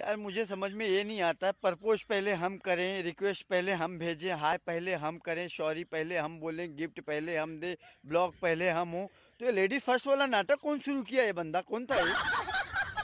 यार मुझे समझ में ये नहीं आता प्रपोज पहले हम करें रिक्वेस्ट पहले हम भेजें हाय पहले हम करें सॉरी पहले हम बोलें गिफ्ट पहले हम दे ब्लॉग पहले हम हो तो ये लेडी फर्स्ट वाला नाटक कौन शुरू किया ये बंदा कौन था ये